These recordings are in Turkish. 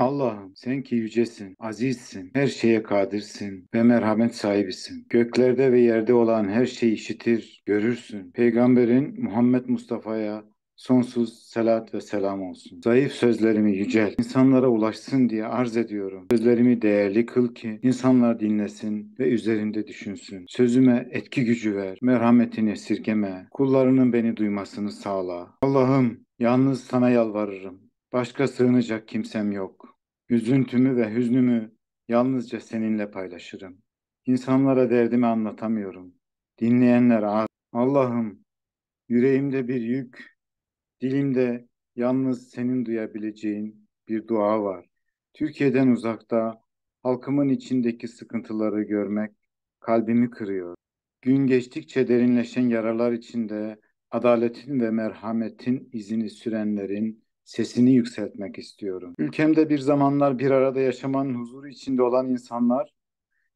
Allah'ım sen ki yücesin, azizsin, her şeye kadirsin ve merhamet sahibisin. Göklerde ve yerde olan her şeyi işitir, görürsün. Peygamberin Muhammed Mustafa'ya sonsuz selat ve selam olsun. Zayıf sözlerimi yücel, insanlara ulaşsın diye arz ediyorum. Sözlerimi değerli kıl ki insanlar dinlesin ve üzerinde düşünsün. Sözüme etki gücü ver, merhametini esirgeme, kullarının beni duymasını sağla. Allah'ım yalnız sana yalvarırım. Başka sığınacak kimsem yok. Üzüntümü ve hüznümü yalnızca seninle paylaşırım. İnsanlara derdimi anlatamıyorum. Dinleyenler az. Allah'ım yüreğimde bir yük, dilimde yalnız senin duyabileceğin bir dua var. Türkiye'den uzakta halkımın içindeki sıkıntıları görmek kalbimi kırıyor. Gün geçtikçe derinleşen yaralar içinde adaletin ve merhametin izini sürenlerin sesini yükseltmek istiyorum. Ülkemde bir zamanlar bir arada yaşamanın huzuru içinde olan insanlar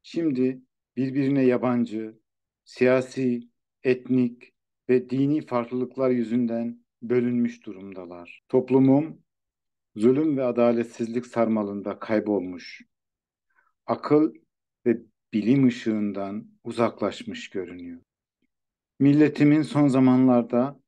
şimdi birbirine yabancı, siyasi, etnik ve dini farklılıklar yüzünden bölünmüş durumdalar. Toplumum zulüm ve adaletsizlik sarmalında kaybolmuş. Akıl ve bilim ışığından uzaklaşmış görünüyor. Milletimin son zamanlarda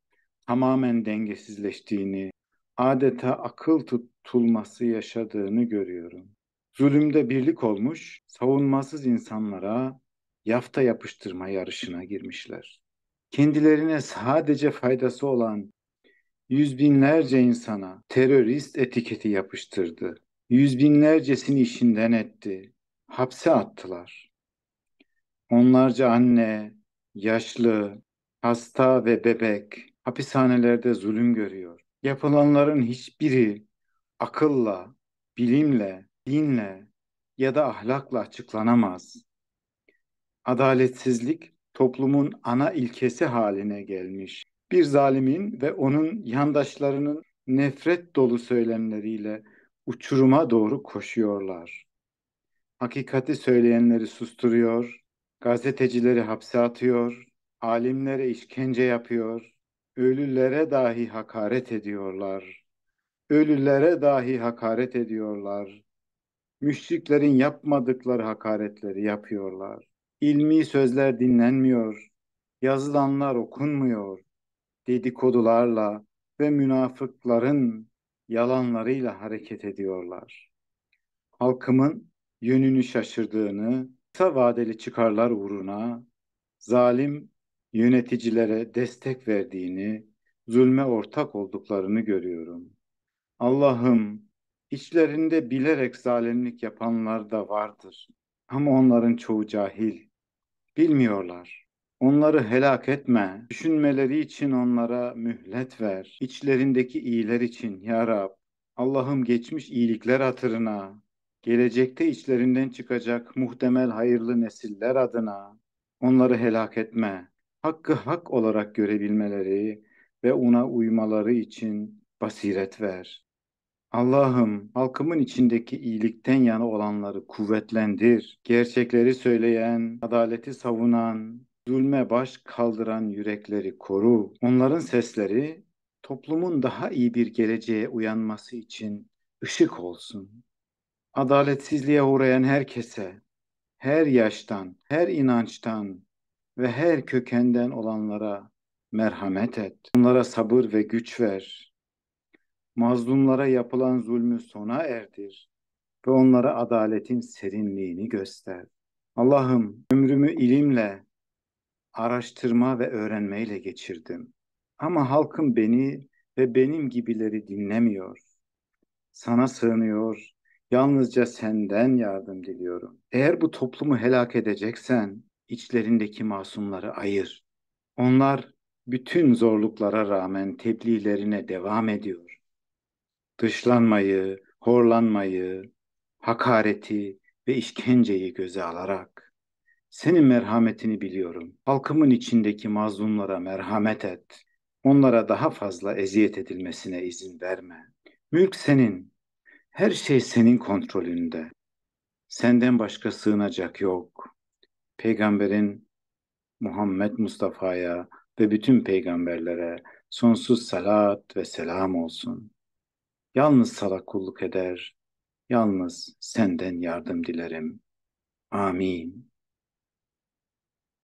tamamen dengesizleştiğini adeta akıl tutulması yaşadığını görüyorum. Zulümde birlik olmuş, savunmasız insanlara yafta yapıştırma yarışına girmişler. Kendilerine sadece faydası olan yüz binlerce insana terörist etiketi yapıştırdı. Yüz binlercesini işinden etti. Hapse attılar. Onlarca anne, yaşlı, hasta ve bebek hapishanelerde zulüm görüyor. Yapılanların hiçbiri akılla, bilimle, dinle ya da ahlakla açıklanamaz. Adaletsizlik toplumun ana ilkesi haline gelmiş. Bir zalimin ve onun yandaşlarının nefret dolu söylemleriyle uçuruma doğru koşuyorlar. Hakikati söyleyenleri susturuyor, gazetecileri hapse atıyor, alimlere işkence yapıyor, Ölülere dahi hakaret ediyorlar. Ölülere dahi hakaret ediyorlar. Müşriklerin yapmadıkları hakaretleri yapıyorlar. İlmi sözler dinlenmiyor. Yazılanlar okunmuyor. Dedikodularla ve münafıkların yalanlarıyla hareket ediyorlar. Halkımın yönünü şaşırdığını, kısa vadeli çıkarlar uğruna zalim yöneticilere destek verdiğini, zulme ortak olduklarını görüyorum. Allah'ım içlerinde bilerek zalimlik yapanlar da vardır. Ama onların çoğu cahil. Bilmiyorlar. Onları helak etme. Düşünmeleri için onlara mühlet ver. İçlerindeki iyiler için ya Rab. Allah'ım geçmiş iyilikler hatırına, gelecekte içlerinden çıkacak muhtemel hayırlı nesiller adına onları helak etme hakkı hak olarak görebilmeleri ve ona uymaları için basiret ver. Allah'ım halkımın içindeki iyilikten yana olanları kuvvetlendir. Gerçekleri söyleyen, adaleti savunan, zulme baş kaldıran yürekleri koru. Onların sesleri toplumun daha iyi bir geleceğe uyanması için ışık olsun. Adaletsizliğe uğrayan herkese, her yaştan, her inançtan, ve her kökenden olanlara merhamet et. Onlara sabır ve güç ver. Mazlumlara yapılan zulmü sona erdir ve onlara adaletin serinliğini göster. Allah'ım ömrümü ilimle, araştırma ve öğrenmeyle geçirdim. Ama halkım beni ve benim gibileri dinlemiyor. Sana sığınıyor, yalnızca senden yardım diliyorum. Eğer bu toplumu helak edeceksen, içlerindeki masumları ayır. Onlar bütün zorluklara rağmen tebliğlerine devam ediyor. Dışlanmayı, horlanmayı, hakareti ve işkenceyi göze alarak senin merhametini biliyorum. Halkımın içindeki mazlumlara merhamet et. Onlara daha fazla eziyet edilmesine izin verme. Mülk senin. Her şey senin kontrolünde. Senden başka sığınacak yok peygamberin Muhammed Mustafa'ya ve bütün peygamberlere sonsuz salat ve selam olsun. Yalnız sana kulluk eder, yalnız senden yardım dilerim. Amin.